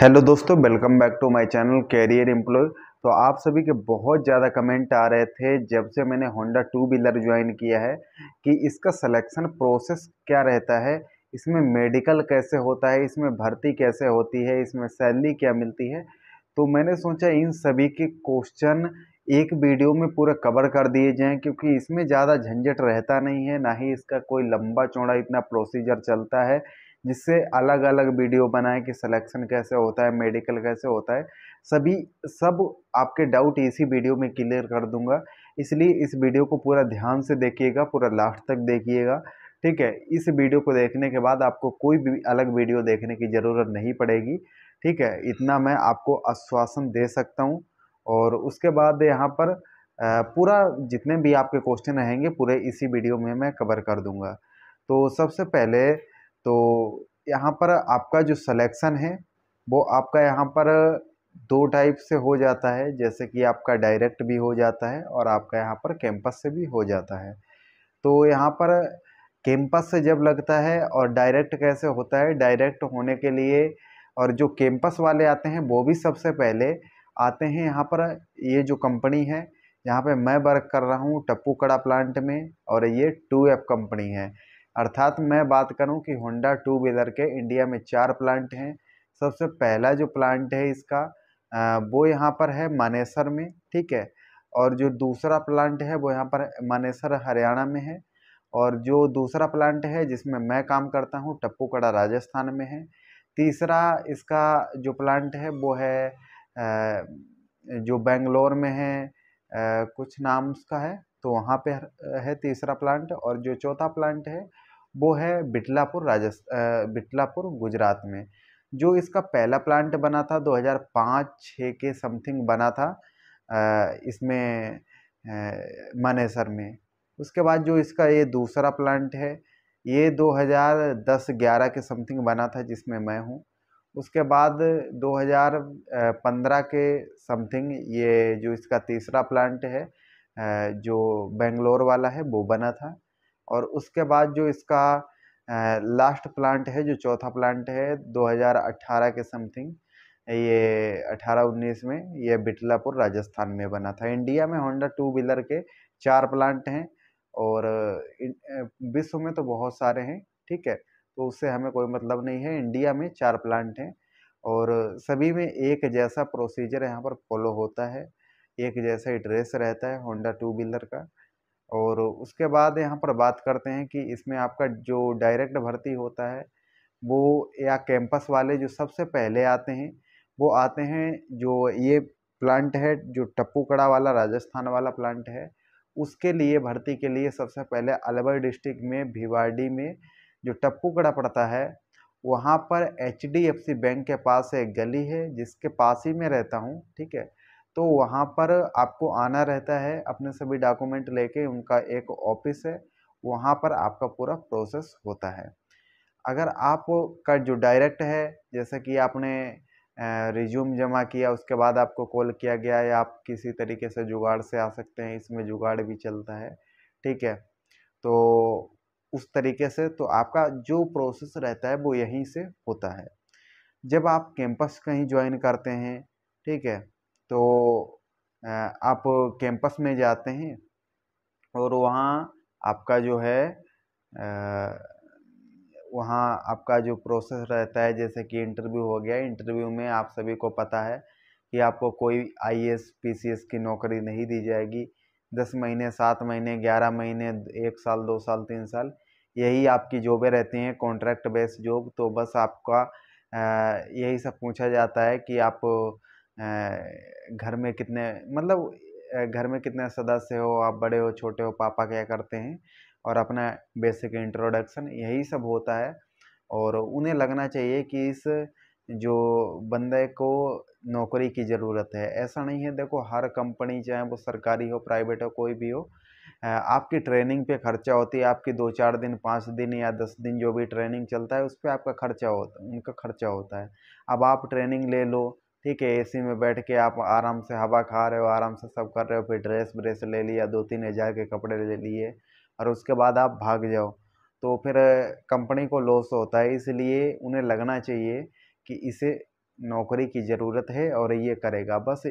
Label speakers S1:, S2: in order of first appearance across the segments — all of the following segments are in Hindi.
S1: हेलो दोस्तों welcome back to my channel career employ तो आप सभी के बहुत ज़्यादा कमेंट आ रहे थे जब से मैंने होंडा टू व्हीलर ज्वाइन किया है कि इसका सिलेक्शन प्रोसेस क्या रहता है इसमें मेडिकल कैसे होता है इसमें भर्ती कैसे होती है इसमें सैलरी क्या मिलती है तो मैंने सोचा इन सभी के क्वेश्चन एक वीडियो में पूरा कवर कर दिए जाएँ क्योंकि इसमें ज़्यादा झंझट रहता नहीं है ना ही इसका कोई लंबा चौड़ा इतना प्रोसीजर चलता है जिससे अलग अलग वीडियो बनाएं कि सिलेक्शन कैसे होता है मेडिकल कैसे होता है सभी सब आपके डाउट इसी वीडियो में क्लियर कर दूंगा इसलिए इस वीडियो को पूरा ध्यान से देखिएगा पूरा लास्ट तक देखिएगा ठीक है इस वीडियो को देखने के बाद आपको कोई भी अलग वीडियो देखने की ज़रूरत नहीं पड़ेगी ठीक है इतना मैं आपको आश्वासन दे सकता हूँ और उसके बाद यहाँ पर पूरा जितने भी आपके क्वेश्चन रहेंगे पूरे इसी वीडियो में मैं कवर कर दूंगा तो सबसे पहले तो यहाँ पर आपका जो सिलेक्शन है वो आपका यहाँ पर दो टाइप से हो जाता है जैसे कि आपका डायरेक्ट भी हो जाता है और आपका यहाँ पर कैंपस से भी हो जाता है तो यहाँ पर कैंपस से जब लगता है और डायरेक्ट कैसे होता है डायरेक्ट होने के लिए और जो कैंपस वाले आते हैं वो भी सबसे पहले आते हैं यहाँ पर ये जो कंपनी है यहाँ पे मैं वर्क कर रहा हूँ टप्पू कड़ा प्लांट में और ये टू एप कंपनी है अर्थात मैं बात करूं कि होंडा टू व्हीलर के इंडिया में चार प्लांट हैं सबसे पहला जो प्लांट है इसका वो यहाँ पर है मानेसर में ठीक है और जो दूसरा प्लांट है वो यहाँ पर मानेसर हरियाणा में है और जो दूसरा प्लांट है जिसमें मैं काम करता हूँ टप्पूकड़ा राजस्थान में है तीसरा इसका जो प्लांट है वो है जो बेंगलोर में है कुछ नाम उसका है तो वहाँ पे है तीसरा प्लांट और जो चौथा प्लांट है वो है बिटलापुर राजस्थान बिटलापुर गुजरात में जो इसका पहला प्लांट बना था 2005-6 के समथिंग बना था इसमें मानेसर में उसके बाद जो इसका ये दूसरा प्लांट है ये 2010-11 के समथिंग बना था जिसमें मैं हूँ उसके बाद 2015 के समथिंग ये जो इसका तीसरा प्लांट है जो बेंगलोर वाला है वो बना था और उसके बाद जो इसका लास्ट प्लांट है जो चौथा प्लांट है 2018 के समथिंग ये 18-19 में ये बिटलापुर राजस्थान में बना था इंडिया में होंडा टू व्हीलर के चार प्लांट हैं और विश्व में तो बहुत सारे हैं ठीक है तो उससे हमें कोई मतलब नहीं है इंडिया में चार प्लांट हैं और सभी में एक जैसा प्रोसीजर यहाँ पर फॉलो होता है एक जैसा ही ड्रेस रहता है होंडा टू व्हीलर का और उसके बाद यहाँ पर बात करते हैं कि इसमें आपका जो डायरेक्ट भर्ती होता है वो या कैंपस वाले जो सबसे पहले आते हैं वो आते हैं जो ये प्लांट है जो टप्पू कड़ा वाला राजस्थान वाला प्लांट है उसके लिए भर्ती के लिए सबसे पहले अलवर डिस्ट्रिक्ट में भिवाड़ी में जो टप्पू कड़ा पड़ता है वहाँ पर एच बैंक के पास एक गली है जिसके पास ही मैं रहता हूँ ठीक है तो वहाँ पर आपको आना रहता है अपने सभी डॉक्यूमेंट लेके उनका एक ऑफिस है वहाँ पर आपका पूरा प्रोसेस होता है अगर आप का जो डायरेक्ट है जैसे कि आपने रिज्यूम जमा किया उसके बाद आपको कॉल किया गया या आप किसी तरीके से जुगाड़ से आ सकते हैं इसमें जुगाड़ भी चलता है ठीक है तो उस तरीके से तो आपका जो प्रोसेस रहता है वो यहीं से होता है जब आप कैंपस कहीं ज्वाइन करते हैं ठीक है तो आप कैंपस में जाते हैं और वहाँ आपका जो है वहाँ आपका जो प्रोसेस रहता है जैसे कि इंटरव्यू हो गया इंटरव्यू में आप सभी को पता है कि आपको कोई आईएएस पीसीएस की नौकरी नहीं दी जाएगी दस महीने सात महीने ग्यारह महीने एक साल दो साल तीन साल यही आपकी जॉबें रहती हैं कॉन्ट्रैक्ट बेस जॉब तो बस आपका यही सब पूछा जाता है कि आप घर में कितने मतलब घर में कितने सदस्य हो आप बड़े हो छोटे हो पापा क्या करते हैं और अपना बेसिक इंट्रोडक्शन यही सब होता है और उन्हें लगना चाहिए कि इस जो बंदे को नौकरी की ज़रूरत है ऐसा नहीं है देखो हर कंपनी चाहे वो सरकारी हो प्राइवेट हो कोई भी हो आपकी ट्रेनिंग पे खर्चा होती है आपकी दो चार दिन पाँच दिन या दस दिन जो भी ट्रेनिंग चलता है उस पर आपका खर्चा होता उनका खर्चा होता है अब आप ट्रेनिंग ले लो ठीक है एसी में बैठ के आप आराम से हवा खा रहे हो आराम से सब कर रहे हो फिर ड्रेस व्रेस ले लिया दो तीन हजार के कपड़े ले लिए और उसके बाद आप भाग जाओ तो फिर कंपनी को लॉस होता है इसलिए उन्हें लगना चाहिए कि इसे नौकरी की ज़रूरत है और ये करेगा बस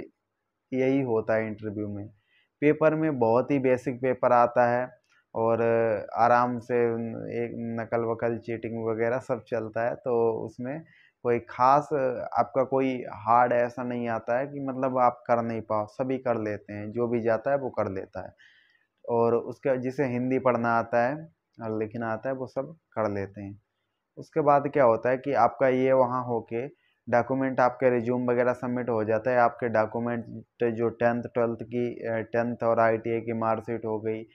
S1: यही होता है इंटरव्यू में पेपर में बहुत ही बेसिक पेपर आता है और आराम से एक नकल वकल चीटिंग वगैरह सब चलता है तो उसमें कोई ख़ास आपका कोई हार्ड ऐसा नहीं आता है कि मतलब आप कर नहीं पाओ सभी कर लेते हैं जो भी जाता है वो कर लेता है और उसके जिसे हिंदी पढ़ना आता है और लिखना आता है वो सब कर लेते हैं उसके बाद क्या होता है कि आपका ये वहाँ होके डॉक्यूमेंट आपके रिज्यूम वगैरह सबमिट हो जाता है आपके डॉक्यूमेंट जो टेंथ ट्वेल्थ की टेंथ और आई की मार्कशीट हो गई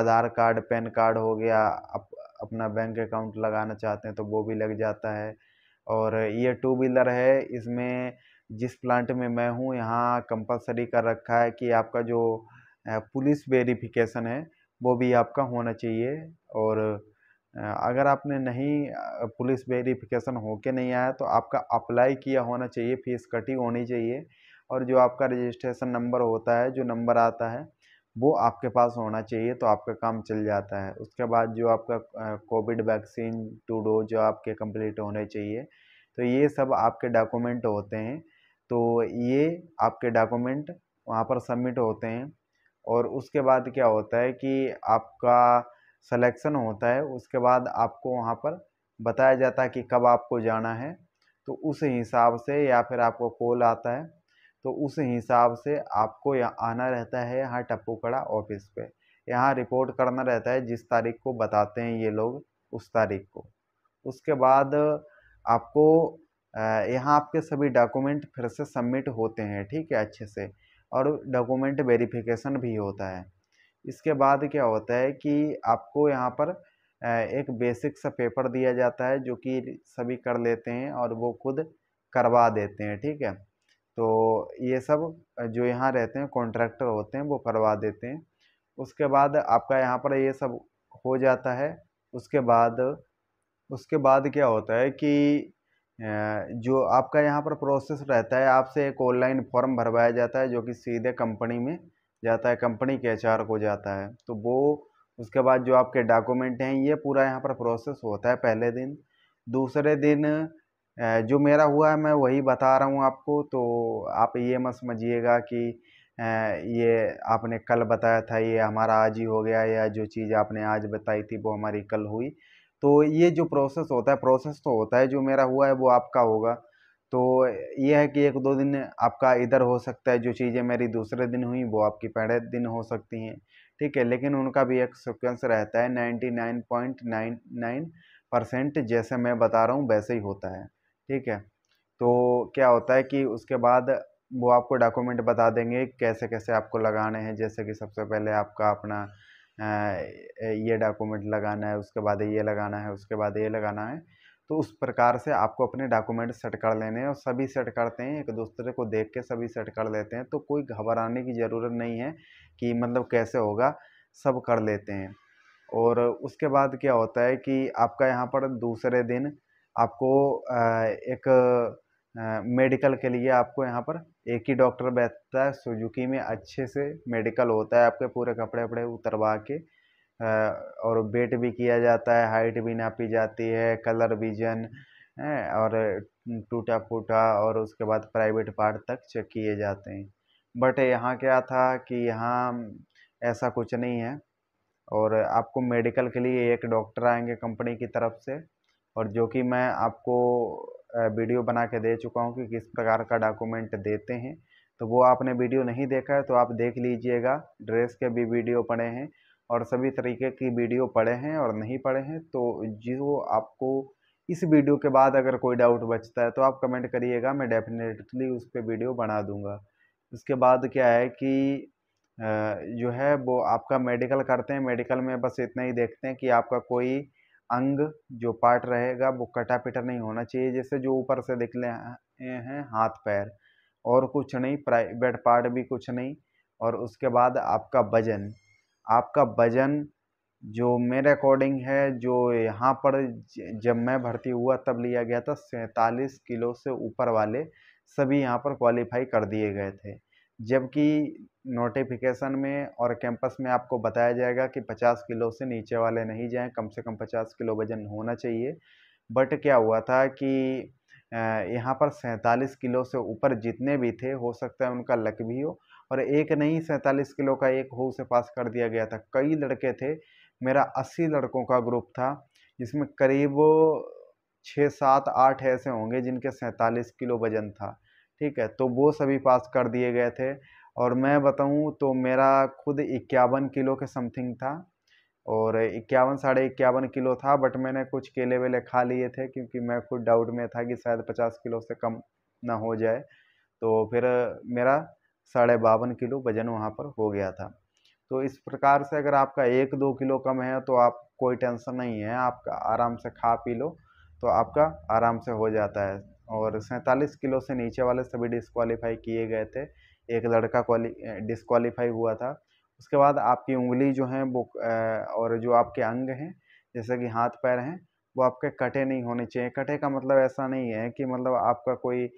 S1: आधार कार्ड पैन कार्ड हो गया अप, अपना बैंक अकाउंट लगाना चाहते हैं तो वो भी लग जाता है और ये टू व्हीलर है इसमें जिस प्लांट में मैं हूँ यहाँ कंपलसरी कर रखा है कि आपका जो पुलिस वेरिफिकेशन है वो भी आपका होना चाहिए और अगर आपने नहीं पुलिस वेरिफिकेशन होके नहीं आया तो आपका अप्लाई किया होना चाहिए फीस कटी होनी चाहिए और जो आपका रजिस्ट्रेशन नंबर होता है जो नंबर आता है वो आपके पास होना चाहिए तो आपका काम चल जाता है उसके बाद जो आपका कोविड वैक्सीन टू डोज जो आपके कंप्लीट होने चाहिए तो ये सब आपके डॉक्यूमेंट होते हैं तो ये आपके डॉक्यूमेंट वहाँ पर सबमिट होते हैं और उसके बाद क्या होता है कि आपका सिलेक्शन होता है उसके बाद आपको वहाँ पर बताया जाता है कि कब आपको जाना है तो उस हिसाब से या फिर आपको कॉल आता है तो उस हिसाब से आपको यहाँ आना रहता है यहाँ टप्पूकड़ा ऑफिस पे यहाँ रिपोर्ट करना रहता है जिस तारीख को बताते हैं ये लोग उस तारीख को उसके बाद आपको यहाँ आपके सभी डॉक्यूमेंट फिर से सबमिट होते हैं ठीक है अच्छे से और डॉक्यूमेंट वेरिफिकेशन भी होता है इसके बाद क्या होता है कि आपको यहाँ पर एक बेसिक सा पेपर दिया जाता है जो कि सभी कर लेते हैं और वो खुद करवा देते हैं ठीक है तो ये सब जो यहाँ रहते हैं कॉन्ट्रैक्टर होते हैं वो करवा देते हैं उसके बाद आपका यहाँ पर ये सब हो जाता है उसके बाद उसके बाद क्या होता है कि जो आपका यहाँ पर प्रोसेस रहता है आपसे एक ऑनलाइन फॉर्म भरवाया जाता है जो कि सीधे कंपनी में जाता है कंपनी के एच को जाता है तो वो उसके बाद जो आपके डॉक्यूमेंट हैं ये पूरा यहाँ पर प्रोसेस होता है पहले दिन दूसरे दिन जो मेरा हुआ है मैं वही बता रहा हूँ आपको तो आप ये मत समझिएगा कि ये आपने कल बताया था ये हमारा आज ही हो गया या जो चीज़ आपने आज बताई थी वो हमारी कल हुई तो ये जो प्रोसेस होता है प्रोसेस तो होता है जो मेरा हुआ है वो आपका होगा तो ये है कि एक दो दिन आपका इधर हो सकता है जो चीज़ें मेरी दूसरे दिन हुई वो आपकी पहले दिन हो सकती हैं ठीक है लेकिन उनका भी एक सिक्वेंस रहता है ninety nine point nine nine percent जैसे मैं बता रहा हूँ वैसे ही होता है ठीक है तो क्या होता है कि उसके बाद वो आपको डॉक्यूमेंट बता देंगे कैसे कैसे आपको लगाने हैं जैसे कि सबसे पहले आपका अपना ये डॉक्यूमेंट लगाना है उसके बाद ये लगाना है उसके बाद ये लगाना है तो उस प्रकार से आपको अपने डॉक्यूमेंट सेट कर लेने हैं और सभी सेट करते हैं एक दूसरे को देख के सभी सेट कर लेते हैं तो कोई घबराने की ज़रूरत नहीं है कि मतलब कैसे होगा सब कर लेते हैं और उसके बाद क्या होता है कि आपका यहाँ पर दूसरे दिन आपको एक मेडिकल के लिए आपको यहाँ पर एक ही डॉक्टर बैठता है सुजुकी में अच्छे से मेडिकल होता है आपके पूरे कपड़े वपड़े उतरवा के और वेट भी किया जाता है हाइट भी नापी जाती है कलर विजन और टूटा फूटा और उसके बाद प्राइवेट पार्ट तक चेक किए जाते हैं बट यहाँ क्या था कि यहाँ ऐसा कुछ नहीं है और आपको मेडिकल के लिए एक डॉक्टर आएंगे कंपनी की तरफ से और जो कि मैं आपको वीडियो बना के दे चुका हूँ कि किस प्रकार का डॉक्यूमेंट देते हैं तो वो आपने वीडियो नहीं देखा है तो आप देख लीजिएगा ड्रेस के भी वीडियो पड़े हैं और सभी तरीके की वीडियो पड़े हैं और नहीं पड़े हैं तो जो आपको इस वीडियो के बाद अगर कोई डाउट बचता है तो आप कमेंट करिएगा मैं डेफिनेटली उस पर वीडियो बना दूँगा उसके बाद क्या है कि जो है वो आपका मेडिकल करते हैं मेडिकल में बस इतना ही देखते हैं कि आपका कोई अंग जो पार्ट रहेगा वो कटा पिटा नहीं होना चाहिए जैसे जो ऊपर से निकले हैं हाथ पैर और कुछ नहीं प्राइवेट पार्ट भी कुछ नहीं और उसके बाद आपका वजन आपका वजन जो मेरे अकॉर्डिंग है जो यहाँ पर जब मैं भर्ती हुआ तब लिया गया था सैंतालीस किलो से ऊपर वाले सभी यहाँ पर क्वालिफाई कर दिए गए थे जबकि नोटिफिकेशन में और कैंपस में आपको बताया जाएगा कि 50 किलो से नीचे वाले नहीं जाएं कम से कम 50 किलो वज़न होना चाहिए बट क्या हुआ था कि यहाँ पर सैंतालीस किलो से ऊपर जितने भी थे हो सकता है उनका लक भी हो और एक नहीं सैंतालीस किलो का एक हो उसे पास कर दिया गया था कई लड़के थे मेरा अस्सी लड़कों का ग्रुप था जिसमें करीब छः सात आठ ऐसे होंगे जिनके सैंतालीस किलो वज़न था ठीक है तो वो सभी पास कर दिए गए थे और मैं बताऊँ तो मेरा खुद इक्यावन किलो के समथिंग था और इक्यावन साढ़े इक्यावन किलो था बट मैंने कुछ केले वेले खा लिए थे क्योंकि मैं खुद डाउट में था कि शायद पचास किलो से कम ना हो जाए तो फिर मेरा साढ़े बावन किलो वजन वहाँ पर हो गया था तो इस प्रकार से अगर आपका एक दो किलो कम है तो आप कोई टेंशन नहीं है आप आराम से खा पी लो तो आपका आराम से हो जाता है और सैंतालीस किलो से नीचे वाले सभी डिसक्वालीफाई किए गए थे एक लड़का क्वाली डिसक्वालीफाई हुआ था उसके बाद आपकी उंगली जो है वो और जो आपके अंग हैं जैसे कि हाथ पैर हैं वो आपके कटे नहीं होने चाहिए कटे का मतलब ऐसा नहीं है कि मतलब आपका कोई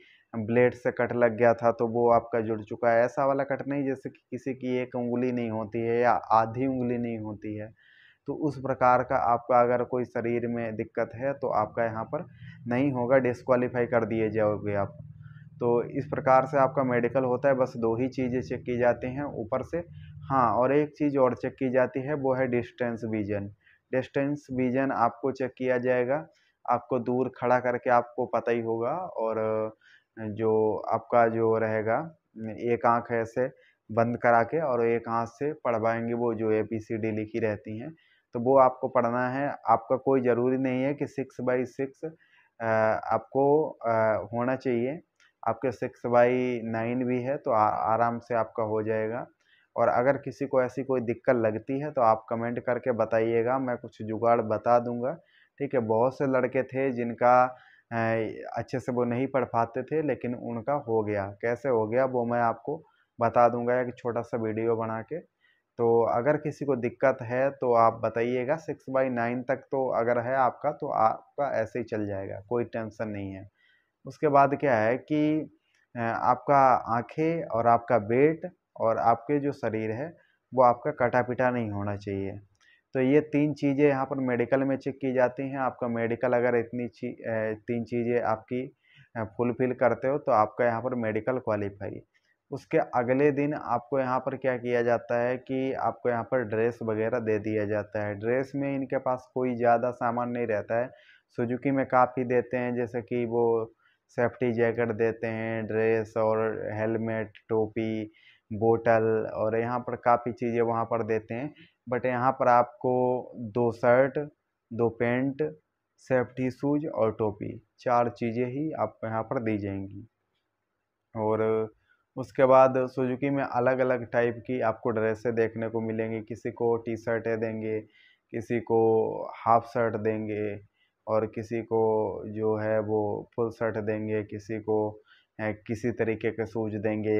S1: ब्लेड से कट लग गया था तो वो आपका जुड़ चुका है ऐसा वाला कट नहीं जैसे कि किसी की एक उंगली नहीं होती है या आधी उंगली नहीं होती है तो उस प्रकार का आपका अगर कोई शरीर में दिक्कत है तो आपका यहाँ पर नहीं होगा डिस्कवालीफाई कर दिए जाओगे आप तो इस प्रकार से आपका मेडिकल होता है बस दो ही चीज़ें चेक की जाती हैं ऊपर से हाँ और एक चीज़ और चेक की जाती है वो है डिस्टेंस विजन डिस्टेंस विजन आपको चेक किया जाएगा आपको दूर खड़ा करके आपको पता ही होगा और जो आपका जो रहेगा एक आँख ऐसे बंद करा के और एक हाथ से पढ़वाएंगे वो जो ए पी सी डी लिखी रहती हैं तो वो आपको पढ़ना है आपका कोई ज़रूरी नहीं है कि सिक्स बाई सिक्स आपको होना चाहिए आपके सिक्स बाई नाइन भी है तो आ, आराम से आपका हो जाएगा और अगर किसी को ऐसी कोई दिक्कत लगती है तो आप कमेंट करके बताइएगा मैं कुछ जुगाड़ बता दूंगा ठीक है बहुत से लड़के थे जिनका अच्छे से वो नहीं पढ़ पाते थे लेकिन उनका हो गया कैसे हो गया वो मैं आपको बता दूंगा एक छोटा सा वीडियो बना के तो अगर किसी को दिक्कत है तो आप बताइएगा सिक्स बाई नाइन तक तो अगर है आपका तो आपका ऐसे ही चल जाएगा कोई टेंशन नहीं है उसके बाद क्या है कि आपका आँखें और आपका वेट और आपके जो शरीर है वो आपका कटा पिटा नहीं होना चाहिए तो ये तीन चीज़ें यहाँ पर मेडिकल में चेक की जाती हैं आपका मेडिकल अगर इतनी ची, तीन चीज़ें आपकी फुलफ़िल करते हो तो आपका यहाँ पर मेडिकल क्वालिफाई उसके अगले दिन आपको यहाँ पर क्या किया जाता है कि आपको यहाँ पर ड्रेस वगैरह दे दिया जाता है ड्रेस में इनके पास कोई ज़्यादा सामान नहीं रहता है सुजुकी में काफ़ी देते हैं जैसे कि वो सेफ्टी जैकेट देते हैं ड्रेस और हेलमेट टोपी बोतल और यहाँ पर काफ़ी चीज़ें वहाँ पर देते हैं बट यहाँ पर आपको दो शर्ट दो पेंट सेफ्टी शूज और टोपी चार चीज़ें ही आपको यहाँ पर दी जाएंगी और उसके बाद सुजुकी में अलग अलग टाइप की आपको ड्रेसें देखने को मिलेंगी किसी को टी शर्टें देंगे किसी को हाफ शर्ट देंगे और किसी को जो है वो फुल शर्ट देंगे किसी को किसी तरीके के सूज देंगे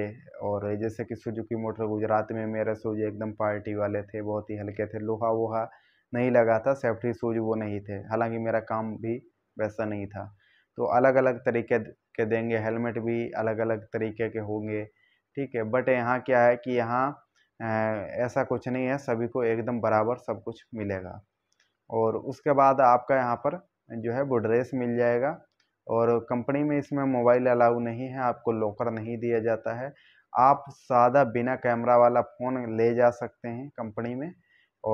S1: और जैसे कि सुजुकी मोटर गुजरात में मेरे सूज एकदम पार्टी वाले थे बहुत ही हल्के थे लोहा वोहा नहीं लगा था सेफ्टी सूज वो नहीं थे हालांकि मेरा काम भी वैसा नहीं था तो अलग अलग तरीके के देंगे हेलमेट भी अलग अलग तरीके के होंगे ठीक है बट यहाँ क्या है कि यहाँ ऐसा कुछ नहीं है सभी को एकदम बराबर सब कुछ मिलेगा और उसके बाद आपका यहाँ पर जो है वो ड्रेस मिल जाएगा और कंपनी में इसमें मोबाइल अलाउ नहीं है आपको लॉकर नहीं दिया जाता है आप सादा बिना कैमरा वाला फ़ोन ले जा सकते हैं कंपनी में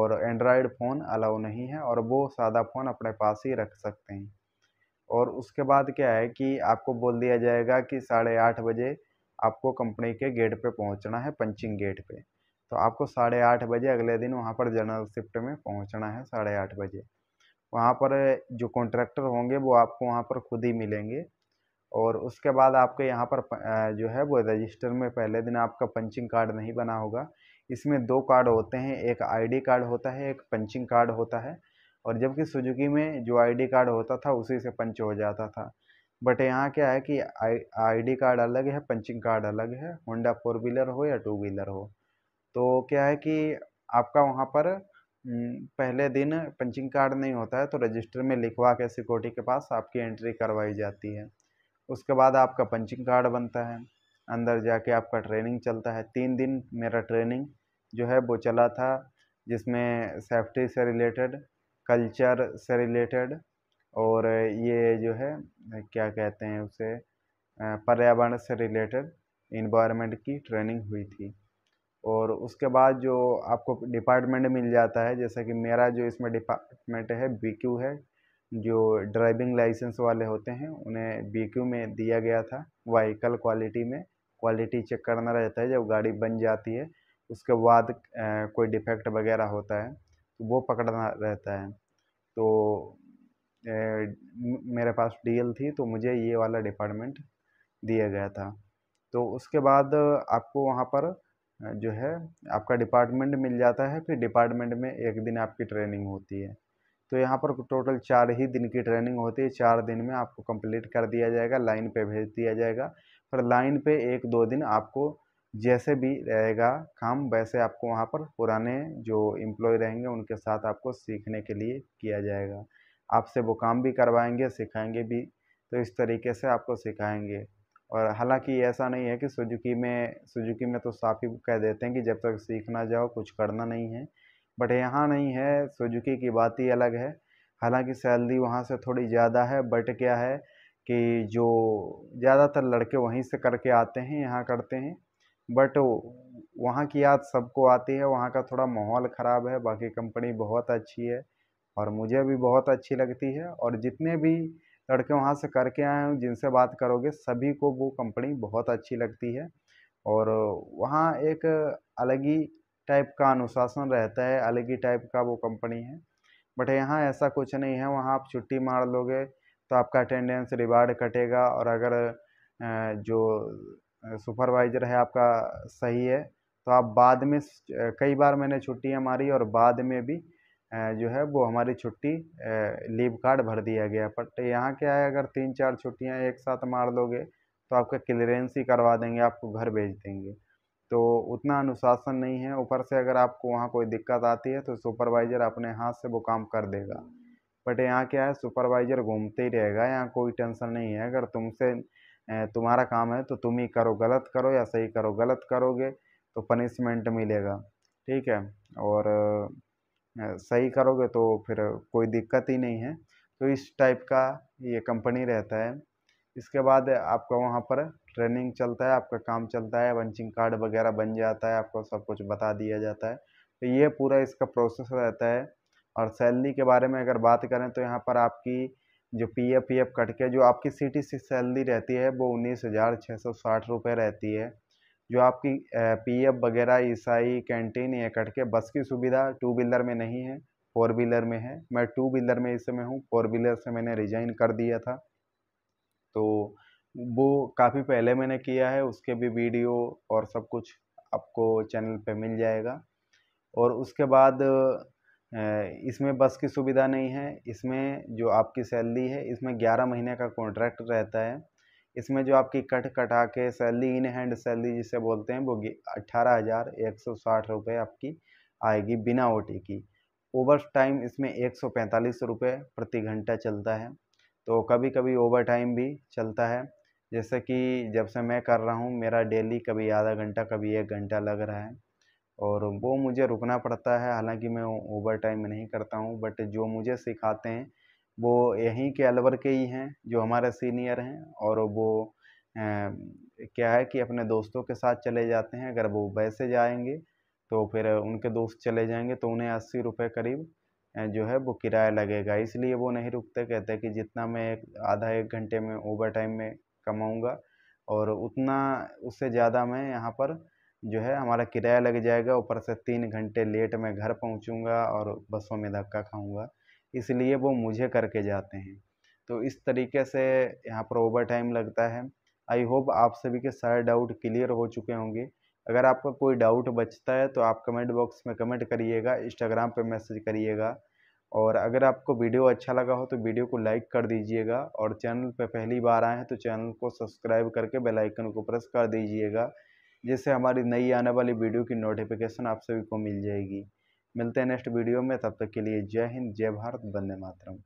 S1: और एंड्रॉयड फ़ोन अलाउ नहीं है और वो सादा फ़ोन अपने पास ही रख सकते हैं और उसके बाद क्या है कि आपको बोल दिया जाएगा कि साढ़े आठ बजे आपको कंपनी के गेट पे पहुंचना है पंचिंग गेट पे तो आपको साढ़े आठ बजे अगले दिन वहाँ पर जनरल शिफ्ट में पहुँचना है साढ़े आठ बजे वहाँ पर जो कॉन्ट्रैक्टर होंगे वो आपको वहाँ पर खुद ही मिलेंगे और उसके बाद आपके यहाँ पर जो है वो रजिस्टर में पहले दिन आपका पंचिंग कार्ड नहीं बना होगा इसमें दो कार्ड होते हैं एक आईडी कार्ड होता है एक पंचिंग कार्ड होता है और जबकि सुजुकी में जो आईडी कार्ड होता था उसी से पंच हो जाता था बट यहाँ क्या है कि आई आईडी कार्ड अलग है पंचिंग कार्ड अलग है होंडा फोर व्हीलर हो या टू व्हीलर हो तो क्या है कि आपका वहाँ पर हम्म, पहले दिन पंचिंग कार्ड नहीं होता है तो रजिस्टर में लिखवा के सिक्योरिटी के पास आपकी एंट्री करवाई जाती है उसके बाद आपका पंचिंग कार्ड बनता है अंदर जाके आपका ट्रेनिंग चलता है तीन दिन मेरा ट्रेनिंग जो है वो चला था जिसमें सेफ्टी से रिलेटेड कल्चर से रिलेटेड और ये जो है क्या कहते हैं उसे पर्यावरण से रिलेटेड इन्वायरमेंट की ट्रेनिंग हुई थी और उसके बाद जो आपको डिपार्टमेंट मिल जाता है जैसा कि मेरा जो इसमें डिपार्टमेंट है बी क्यू है जो ड्राइविंग लाइसेंस वाले होते हैं उन्हें बी क्यू में दिया गया था वहीकल क्वालिटी में क्वालिटी चेक करना रहता है जब गाड़ी बन जाती है उसके बाद कोई डिफेक्ट वगैरह होता है तो वो पकड़ना रहता है तो ए, मेरे पास डीएल थी तो मुझे ये वाला डिपार्टमेंट दिया गया था तो उसके बाद आपको वहाँ पर जो है आपका डिपार्टमेंट मिल जाता है फिर डिपार्टमेंट में एक दिन आपकी ट्रेनिंग होती है तो यहाँ पर टोटल चार ही दिन की ट्रेनिंग होती है चार दिन में आपको कंप्लीट कर दिया जाएगा लाइन पे भेज दिया जाएगा पर लाइन पे एक दो दिन आपको जैसे भी रहेगा काम वैसे आपको वहाँ पर पुराने जो एम्प्लॉय रहेंगे उनके साथ आपको सीखने के लिए किया जाएगा आपसे वो काम भी करवाएंगे सिखाएंगे भी तो इस तरीके से आपको सिखाएंगे और हालांकि ऐसा नहीं है कि सुजुकी में सुजुकी में तो साफ ही कह देते हैं कि जब तक सीख ना जाओ कुछ करना नहीं है बट यहाँ नहीं है सुजुकी की बात ही अलग है हालांकि सैलरी वहाँ से थोड़ी ज़्यादा है बट क्या है कि जो ज़्यादातर लड़के वहीं से करके आते हैं यहाँ करते हैं बट वहाँ की याद सबको आती है वहाँ का थोड़ा माहौल ख़राब है बाकी कंपनी बहुत अच्छी है और मुझे भी बहुत अच्छी लगती है और जितने भी लड़के वहाँ से करके आए हों जिनसे बात करोगे सभी को वो कंपनी बहुत अच्छी लगती है और वहाँ एक अलग ही टाइप का अनुशासन रहता है अलग ही टाइप का वो कंपनी है बट यहाँ ऐसा कुछ नहीं है वहाँ आप छुट्टी मार लोगे तो आपका अटेंडेंस रिवार्ड कटेगा और अगर जो सुपरवाइज़र है आपका सही है तो आप बाद में कई बार मैंने छुट्टियाँ मारी और बाद में भी जो है वो हमारी छुट्टी लीव कार्ड भर दिया गया बट यहाँ क्या है अगर तीन चार छुट्टियाँ एक साथ मार दोगे तो आपका क्लियरेंस ही करवा देंगे आपको घर भेज देंगे तो उतना अनुशासन नहीं है ऊपर से अगर आपको वहाँ कोई दिक्कत आती है तो सुपरवाइज़र अपने हाथ से वो काम कर देगा बट यहाँ क्या है सुपरवाइज़र घूमते ही रहेगा यहाँ कोई टेंशन नहीं है अगर तुमसे तुम्हारा काम है तो तुम ही करो गलत करो या सही करो गलत करोगे तो पनिशमेंट मिलेगा ठीक है और सही करोगे तो फिर कोई दिक्कत ही नहीं है तो इस टाइप का ये कंपनी रहता है इसके बाद आपका वहाँ पर ट्रेनिंग चलता है आपका काम चलता है वंचिंग कार्ड वगैरह बन जाता है आपको सब कुछ बता दिया जाता है तो ये पूरा इसका प्रोसेस रहता है और सैलरी के बारे में अगर बात करें तो यहाँ पर आपकी जो P F P F cut के जो आपकी सी टी सी सैलरी रहती है वो उन्नीस हज़ार छः सौ साठ रुपये रहती है जो आपकी पी एफ वगैरह ईसाई e कैंटीन ये कट के बस की सुविधा टू व्हीलर में नहीं है फोर व्हीलर में है मैं टू व्हीलर में इस समय हूँ फोर व्हीलर से मैंने रिजाइन कर दिया था तो वो काफ़ी पहले मैंने किया है उसके भी वीडियो और सब कुछ आपको चैनल पर मिल जाएगा और उसके बाद इसमें बस की सुविधा नहीं है इसमें जो आपकी सैलरी है इसमें ग्यारह महीने का कॉन्ट्रैक्ट रहता है इसमें जो आपकी कट कटा के सैलरी इन हैंड सैलरी जिसे बोलते हैं वो अट्ठारह हज़ार एक सौ साठ रुपये आपकी आएगी बिना ओ की ओवर टाइम इसमें एक सौ पैंतालीस रुपये प्रति घंटा चलता है तो कभी कभी ओवर टाइम भी चलता है जैसे कि जब से मैं कर रहा हूँ मेरा डेली कभी आधा घंटा कभी एक घंटा लग रहा है और वो मुझे रुकना पड़ता है हालांकि मैं ओवर टाइम नहीं करता हूँ बट जो मुझे सिखाते हैं वो यहीं के अलवर के ही हैं जो हमारे सीनियर हैं और वो क्या है कि अपने दोस्तों के साथ चले जाते हैं अगर वो वैसे जाएंगे तो फिर उनके दोस्त चले जाएंगे तो उन्हें अस्सी रुपये करीब जो है वो किराया लगेगा इसलिए वो नहीं रुकते कहते कि जितना मैं एक आधा एक घंटे में ओवर टाइम में कमाऊँगा और उतना उससे ज़्यादा मैं यहाँ पर जो है हमारा किराया लग जाएगा ऊपर से तीन घंटे लेट मैं घर पहुंचूंगा और बसों में धक्का खाऊंगा इसलिए वो मुझे करके जाते हैं तो इस तरीके से यहाँ पर ओवर टाइम लगता है आई होप आप सभी के सारे डाउट क्लियर हो चुके होंगे अगर आपका कोई डाउट बचता है तो आप कमेंट बॉक्स में कमेंट करिएगा इंस्टाग्राम पर मैसेज करिएगा और अगर आपको वीडियो अच्छा लगा हो तो वीडियो को लाइक कर दीजिएगा और चैनल पर पहली बार आए हैं तो चैनल को सब्सक्राइब करके बेल आइकन को प्रेस कर दीजिएगा जिससे हमारी नई आने वाली वीडियो की नोटिफिकेशन आप सभी को मिल जाएगी मिलते हैं नेक्स्ट वीडियो में तब तक के लिए जय हिंद जय भारत बंदे मातरम